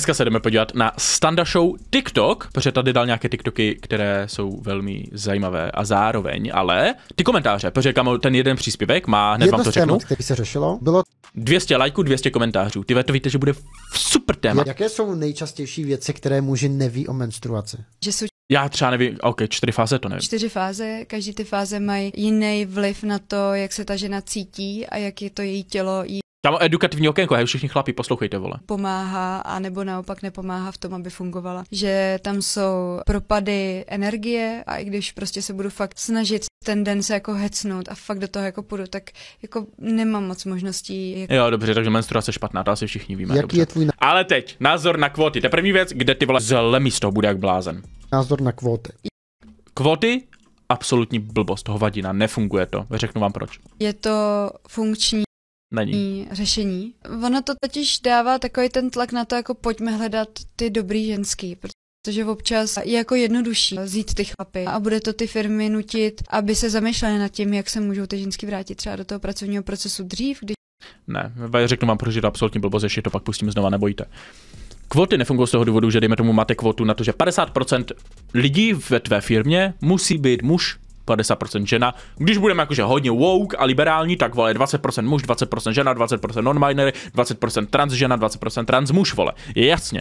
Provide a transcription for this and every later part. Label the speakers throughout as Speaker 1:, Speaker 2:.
Speaker 1: Dneska se jdeme podívat na Standa Show TikTok, protože tady dal nějaké TikToky, které jsou velmi zajímavé a zároveň, ale ty komentáře, protože kamo, ten jeden příspěvek má, hned Jedno vám to řeknu. Témat, se řešilo, bylo 200 lajků, 200 komentářů. Ty to víte, že bude super téma. Jaké jsou nejčastější věci, které muži neví o menstruaci? Že jsou já třeba nevím, ok, čtyři fáze to nevím. Čtyři
Speaker 2: fáze, každý ty fáze mají jiný vliv na to, jak se ta žena cítí a jak je to její tělo jí
Speaker 1: tam edukativní okénko, hej, všichni chlapi, poslouchejte, vole.
Speaker 2: Pomáhá, anebo naopak nepomáhá v tom, aby fungovala. Že tam jsou propady energie a i když prostě se budu fakt snažit ten den se jako hecnout a fakt do toho jako půjdu, tak jako nemám moc možností. Jako...
Speaker 1: Jo, dobře, takže menstruace špatná, to asi všichni víme. Jaký dobře. je tvůj na... Ale teď, názor na kvóty. To je první věc, kde ty vole zle místo bude jak blázen. Názor na kvóty. Kvóty absolutní blbost, hovadina, nefunguje to. Řeknu vám proč.
Speaker 2: Je to funkční není. řešení. Ono to totiž dává takový ten tlak na to, jako pojďme hledat ty dobrý ženský, protože občas je jako jednodušší vzít ty chlapy a bude to ty firmy nutit, aby se zamýšlely nad tím, jak se můžou ty ženský vrátit třeba do toho pracovního procesu dřív, když...
Speaker 1: Ne, řeknu vám, protože to absolutní blbost, ještě to pak pustím znova, nebojte. Kvoty nefungují z toho důvodu, že dejme tomu máte kvotu na to, že 50% lidí ve tvé firmě musí být muž 50% žena. Když budeme jakože hodně woke a liberální, tak vole 20% muž, 20% žena, 20% non minery 20% trans žena, 20% trans muž, vole. Je jasně.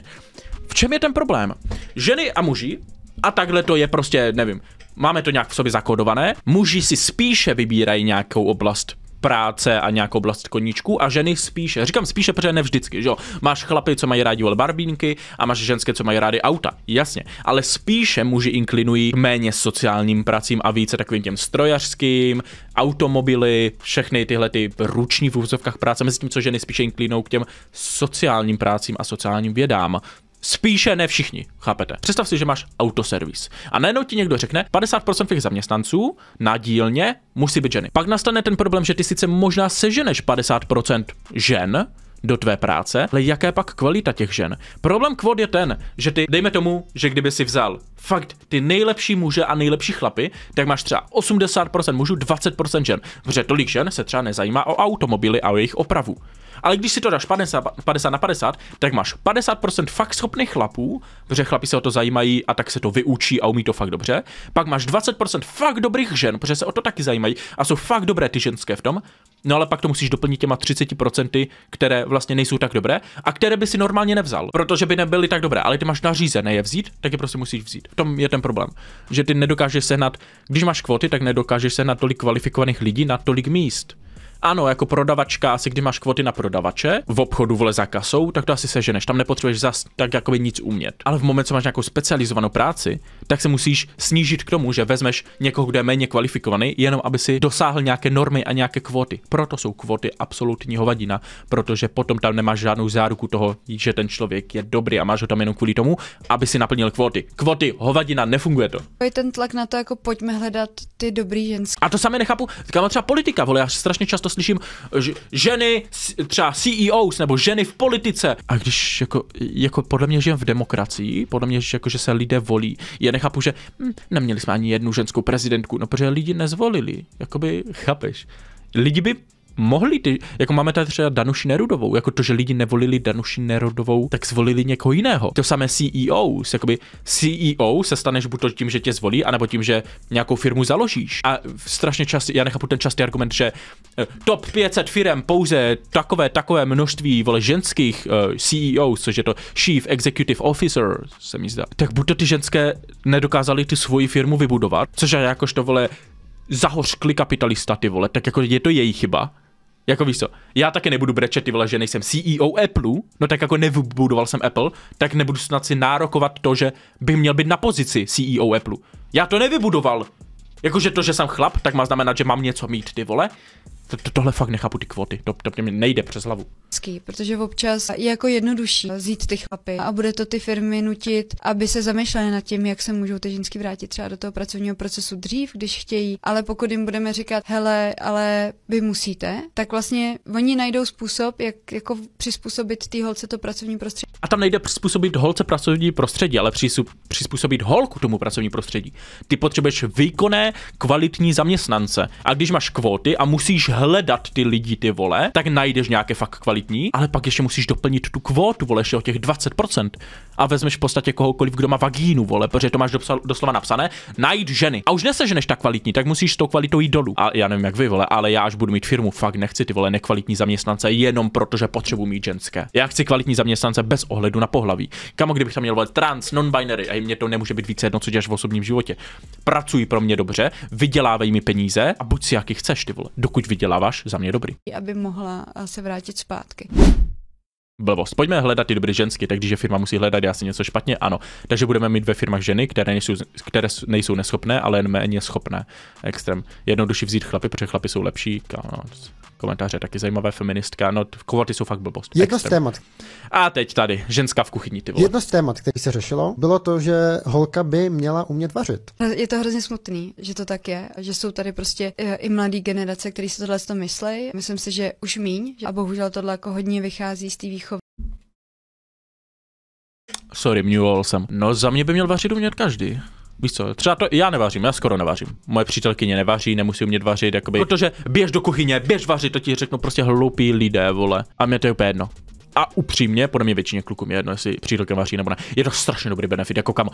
Speaker 1: V čem je ten problém? Ženy a muži a takhle to je prostě, nevím, máme to nějak v sobě zakodované. Muži si spíše vybírají nějakou oblast práce a nějakou oblast koníčků a ženy spíše, říkám spíše, protože ne vždycky, že jo. Máš chlapy, co mají rádi barbínky a máš ženské, co mají rádi auta, jasně, ale spíše muži inklinují méně sociálním pracím a více takovým těm strojařským, automobily, všechny tyhle ty ruční v úzovkách práce, mezi tím, co ženy spíše inklinují k těm sociálním prácím a sociálním vědám. Spíše ne všichni, chápete? Představ si, že máš autoservis. A najednou ti někdo řekne, 50% těch zaměstnanců na dílně musí být ženy. Pak nastane ten problém, že ty sice možná seženeš 50% žen, do tvé práce, ale jaká je pak kvalita těch žen? Problém kvot je ten, že ty, dejme tomu, že kdyby si vzal fakt ty nejlepší muže a nejlepší chlapy, tak máš třeba 80% mužů, 20% žen, protože tolik žen se třeba nezajímá o automobily a o jejich opravu. Ale když si to dáš 50, 50 na 50, tak máš 50% fakt schopných chlapů, protože chlapi se o to zajímají a tak se to vyučí a umí to fakt dobře. Pak máš 20% fakt dobrých žen, protože se o to taky zajímají a jsou fakt dobré ty ženské v tom. No ale pak to musíš doplnit těma 30%, které vlastně nejsou tak dobré a které by si normálně nevzal, protože by nebyly tak dobré, ale ty máš nařízené je vzít, tak je prostě musíš vzít. V tom je ten problém, že ty nedokážeš sehnat, když máš kvóty, tak nedokážeš sehnat tolik kvalifikovaných lidí na tolik míst. Ano, jako prodavačka, asi kdy máš kvoty na prodavače v obchodu vole za kasou, tak to asi seženeš. Tam nepotřebuješ zas tak jakoby nic umět. Ale v momentu, co máš nějakou specializovanou práci, tak se musíš snížit k tomu, že vezmeš někoho, kdo je méně kvalifikovaný, jenom aby si dosáhl nějaké normy a nějaké kvóty. Proto jsou kvóty absolutní hovadina, protože potom tam nemáš žádnou záruku toho, že ten člověk je dobrý a máš ho tam jenom kvůli tomu, aby si naplnil kvóty. Kvóty, hovadina, nefunguje to.
Speaker 2: Je ten tlak na to, jako pojďme hledat ty dobrý ženské. A
Speaker 1: to samé nechápu. Kámo, třeba politika, vole, já strašně často to slyším, že ženy třeba CEOs nebo ženy v politice. A když jako, jako podle mě žijeme v demokracii, podle mě, že, jako, že se lidé volí, já nechápu, že hm, neměli jsme ani jednu ženskou prezidentku, no protože lidi nezvolili, jakoby, chápeš? Lidi by mohli, ty, jako máme tady třeba Danuši Nerudovou, jako to, že lidi nevolili Danuši Nerudovou, tak zvolili někoho jiného. To samé CEO, jakoby CEO se staneš buď to tím, že tě zvolí, anebo tím, že nějakou firmu založíš. A strašně často, já nechápu ten častý argument, že eh, top 500 firm pouze takové, takové množství vole ženských uh, eh, CEO, což je to Chief Executive Officer, se mi zdá. Tak buď to ty ženské nedokázali ty svoji firmu vybudovat, což je jakož to vole zahořkli kapitalista, ty vole, tak jako je to její chyba, jako víš co, já taky nebudu brečet, ty vole, že nejsem CEO Apple, no tak jako nevybudoval jsem Apple, tak nebudu snad si nárokovat to, že bych měl být na pozici CEO Apple. Já to nevybudoval. Jakože to, že jsem chlap, tak má znamenat, že mám něco mít, ty vole to, tohle fakt nechápu, ty kvóty, to, to mě nejde přes hlavu.
Speaker 2: Protože občas je jako jednodušší vzít ty chlapy a bude to ty firmy nutit, aby se zamýšleli nad tím, jak se můžou ty ženský vrátit třeba do toho pracovního procesu dřív, když chtějí, ale pokud jim budeme říkat, hele, ale vy musíte, tak vlastně oni najdou způsob, jak jako přizpůsobit ty holce to pracovní prostředí.
Speaker 1: A tam nejde přizpůsobit holce pracovní prostředí, ale přizpůsobit holku tomu pracovní prostředí. Ty potřebuješ výkonné, kvalitní zaměstnance. A když máš kvóty a musíš hledat ty lidi, ty vole, tak najdeš nějaké fakt kvalitní, ale pak ještě musíš doplnit tu kvótu, vole, ještě o těch 20% a vezmeš v podstatě kohokoliv, kdo má vagínu, vole, protože to máš do doslova napsané, najít ženy. A už neseženeš tak kvalitní, tak musíš s tou kvalitou jít dolů. A já nevím, jak vy, vole, ale já až budu mít firmu, fakt nechci ty vole nekvalitní zaměstnance jenom protože potřebuji mít ženské. Já chci kvalitní zaměstnance bez ohledu na pohlaví. Kamo, kdybych tam měl vole trans, non-binary, a mě to nemůže být více jedno, co děláš v osobním životě. Pracuj pro mě dobře, vydělávej mi peníze a buď si jaký chceš, ty vole, dokud vyděláš lavaš za mě dobrý.
Speaker 2: Aby mohla eh, se vrátit zpátky
Speaker 1: blbost. Pojďme hledat ty dobré žensky, tak když je firma musí hledat, já si něco špatně, ano. Takže budeme mít ve firmách ženy, které nejsou, které nejsou neschopné, ale jen méně schopné. Extrém. Jednodušší vzít chlapy, protože chlapy jsou lepší. Káno, komentáře taky zajímavé, feministka, no kvóty jsou fakt blbost. Jedno z témat. A teď tady, ženská v kuchyni, ty vole. Jedno z témat, který se řešilo, bylo to, že holka by měla umět vařit.
Speaker 2: Je to hrozně smutný, že to tak je, že jsou tady prostě e, i mladé generace, které si tohle to myslí. Myslím si, že už míň, a bohužel tohle jako hodně vychází z té
Speaker 1: Sorry, mňuval jsem. No za mě by měl vařit umět každý. Víš co, třeba to, já nevařím, já skoro nevařím. Moje přítelkyně nevaří, nemusí umět vařit, jakoby, protože běž do kuchyně, běž vařit, to ti řeknu prostě hloupí lidé, vole. A mě to je úplně jedno. A upřímně, podle mě většině kluků je jedno, jestli přítelkyně vaří nebo ne. Je to strašně dobrý benefit, jako kam?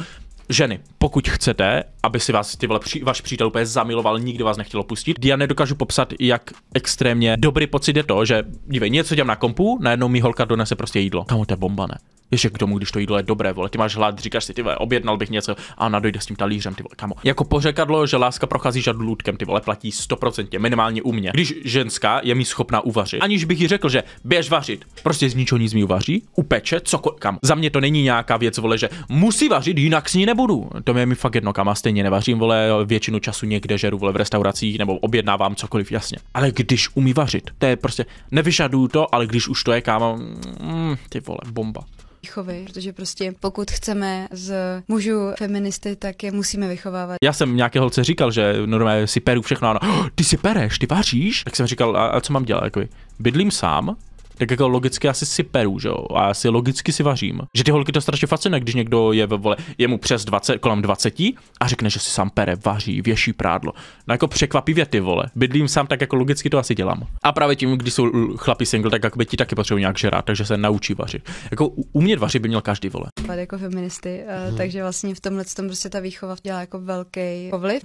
Speaker 1: Ženy, pokud chcete, aby si vás ty vole, při, vaš přítel úplně zamiloval, nikdy vás nechtělo pustit, já nedokážu popsat, jak extrémně dobrý pocit je to, že dívej, něco dělám na kompu, najednou mi holka donese prostě jídlo. Kamo, to je bomba, ne? Ještě k tomu, když to jídlo je dobré, vole, ty máš hlad, říkáš si, ty vole, objednal bych něco a nadojde s tím talířem, ty vole, kamo. Jako pořekadlo, že láska prochází žaludkem, ty vole, platí 100%, minimálně u mě. Když ženská je mi schopná uvařit, aniž bych jí řekl, že běž vařit, prostě z ničeho nic mi uvaří, upeče, co kam. Za mě to není nějaká věc, vole, že musí vařit, jinak s ní nebudu. To je mi fakt jedno, kam a stejně nevařím, vole, většinu času někde žeru, vole, v restauracích nebo objednávám cokoliv, jasně. Ale když umí vařit, to je prostě, nevyžaduju to, ale když už to je, kámo, mm, ty vole, bomba
Speaker 2: výchovy, protože prostě pokud chceme z mužů feministy, tak je musíme vychovávat.
Speaker 1: Já jsem nějaké holce říkal, že normálně si peru všechno, ano, oh, ty si pereš, ty vaříš, tak jsem říkal, a, a co mám dělat, jakoby, bydlím sám, tak jako logicky asi si peru, že jo, a asi logicky si vařím. Že ty holky to strašně fascinuje, když někdo je ve vole, je mu přes 20, kolem 20 a řekne, že si sám pere, vaří, věší prádlo. No jako překvapivě ty vole, bydlím sám, tak jako logicky to asi dělám. A právě tím, když jsou chlapi single, tak jako by ti taky potřebují nějak žerát, takže se naučí vařit. Jako umět vařit by měl každý vole.
Speaker 2: Jako feministy, hmm. takže vlastně v tomhle tom prostě ta výchova dělá jako velký povliv.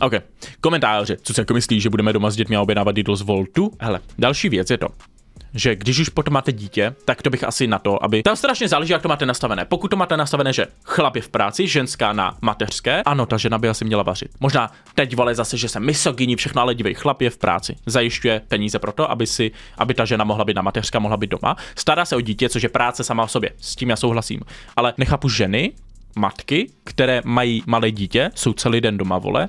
Speaker 1: OK. Komentáře. Co si jako myslíš, že budeme doma s dětmi a objednávat jídlo z Voltu? Hele, další věc je to že když už potom máte dítě, tak to bych asi na to, aby tam strašně záleží, jak to máte nastavené. Pokud to máte nastavené, že chlap je v práci, ženská na mateřské, ano, ta žena by asi měla vařit. Možná teď vole zase, že se misogyní, všechno, ale dívej, chlap je v práci. Zajišťuje peníze pro to, aby si, aby ta žena mohla být na mateřská, mohla být doma. Stará se o dítě, což je práce sama o sobě. S tím já souhlasím. Ale nechápu ženy, matky, které mají malé dítě, jsou celý den doma, vole,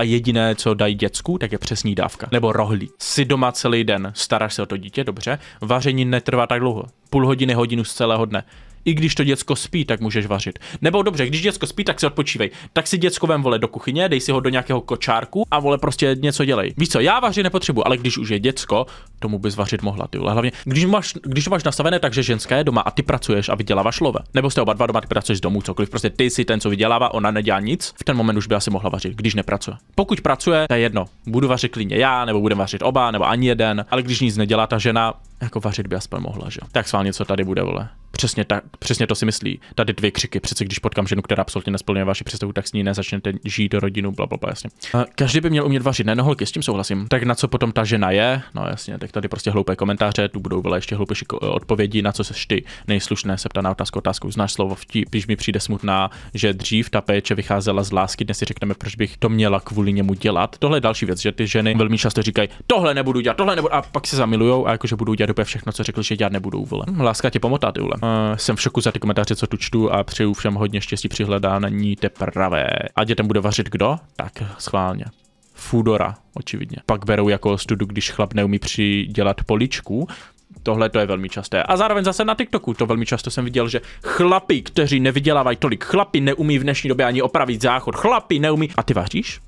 Speaker 1: a jediné, co dají děcku, tak je přesní dávka. Nebo rohlí. Jsi doma celý den, staráš se o to dítě, dobře. Vaření netrvá tak dlouho. Půl hodiny, hodinu z celého dne. I když to děcko spí, tak můžeš vařit. Nebo dobře, když děcko spí, tak si odpočívej. Tak si děcko vem vole do kuchyně, dej si ho do nějakého kočárku a vole prostě něco dělej. Víš co, já vařit nepotřebuji, ale když už je děcko, tomu bys vařit mohla, ty vole. Hlavně, když máš, když máš nastavené tak, že ženská je doma a ty pracuješ a vyděláváš love. Nebo jste oba dva doma, ty pracuješ z domu, cokoliv. Prostě ty si ten, co vydělává, ona nedělá nic, v ten moment už by asi mohla vařit, když nepracuje. Pokud pracuje, to je jedno. Budu vařit klidně já, nebo budeme vařit oba, nebo ani jeden, ale když nic nedělá ta žena, jako vařit by aspoň mohla, že? Tak s něco tady bude, vole. Přesně, tak, přesně to si myslí. Tady dvě křiky. Přece když potkám ženu, která absolutně nesplňuje vaši představu, tak s ní nezačnete žít do rodinu, bla, bla, bla jasně. Každý by měl umět vařit, ne, no holky, s tím souhlasím. Tak na co potom ta žena je? No jasně, tak tady prostě hloupé komentáře, tu budou vele ještě hloupější odpovědi, na co se ty nejslušné, se ptá na otázku otázku, znáš slovo vtip, když mi přijde smutná, že dřív ta péče vycházela z lásky, dnes si řekneme, proč bych to měla kvůli němu dělat. Tohle je další věc, že ty ženy velmi často říkají, tohle nebudu dělat, tohle nebudu, a pak se zamilujou a jakože budou dělat úplně všechno, co řekl, že dělat nebudou, vole. Láska tě pomotá, ty vole. Uh, jsem v šoku za ty komentáře, co tu čtu a přeju všem hodně štěstí při hledání té pravé. A dětem bude vařit kdo? Tak schválně. Fudora, očividně. Pak berou jako studu, když chlap neumí přidělat poličku, Tohle to je velmi časté. A zároveň zase na TikToku to velmi často jsem viděl, že chlapi, kteří nevydělávají tolik, chlapi neumí v dnešní době ani opravit záchod, chlapi neumí. A ty vaříš?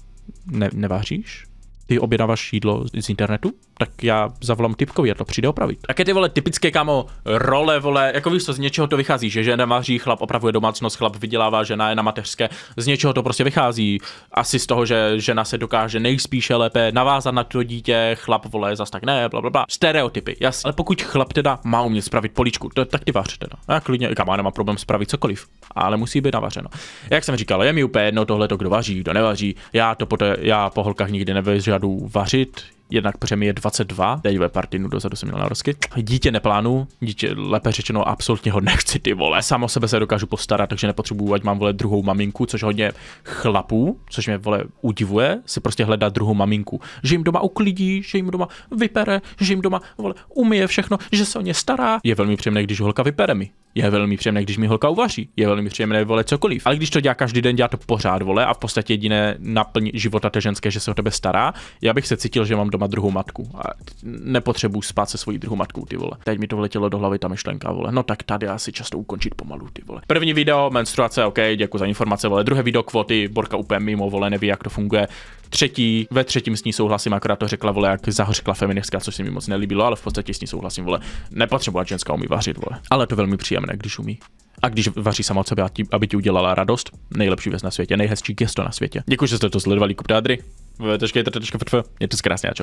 Speaker 1: Ne, nevaříš? Ty objednáváš jídlo z internetu? tak já zavolám typkovi a to přijde opravit. Tak je ty vole typické kámo role, vole, jako víš co, z něčeho to vychází, že žena vaří, chlap opravuje domácnost, chlap vydělává, žena je na mateřské, z něčeho to prostě vychází. Asi z toho, že žena se dokáže nejspíše lépe navázat na to dítě, chlap vole, zas tak ne, bla, bla, bla. Stereotypy, jasně. Ale pokud chlap teda má umět spravit políčku, to, tak ty vaře teda. No. Já klidně, kámo, nemá problém spravit cokoliv, ale musí být navařeno. Jak jsem říkal, je mi úplně jedno tohle, to kdo vaří, kdo nevaří, já to poté, já po holkách nikdy nevyžadu vařit, jednak mi je 22, teď ve partinu dozadu jsem měl narosky. Dítě neplánu, dítě lépe řečeno absolutně ho nechci ty vole, samo sebe se dokážu postarat, takže nepotřebuju, ať mám vole druhou maminku, což hodně chlapů, což mě vole udivuje, si prostě hledá druhou maminku. Že jim doma uklidí, že jim doma vypere, že jim doma vole umyje všechno, že se o ně stará. Je velmi příjemné, když holka vypere mi je velmi příjemné, když mi holka uvaří, je velmi příjemné vole cokoliv. Ale když to dělá každý den, dělá to pořád vole a v podstatě jediné naplň života té ženské, že se o tebe stará, já bych se cítil, že mám doma druhou matku a nepotřebuji spát se svojí druhou matkou, ty vole. Teď mi to vletělo do hlavy ta myšlenka, vole. No tak tady asi často ukončit pomalu, ty vole. První video, menstruace, OK, děkuji za informace, vole. Druhé video, kvoty, Borka úplně mimo, vole, neví, jak to funguje třetí, ve třetím s ní souhlasím, akorát to řekla, vole, jak zahořkla feministka, což se mi moc nelíbilo, ale v podstatě s ní souhlasím, vole, nepotřebovat ženská umí vařit, vole. Ale to velmi příjemné, když umí. A když vaří sama sebe, aby ti udělala radost, nejlepší věc na světě, nejhezčí gesto na světě. Děkuji, že jste to sledovali, kupte Adry. Mějte se krásně a čau.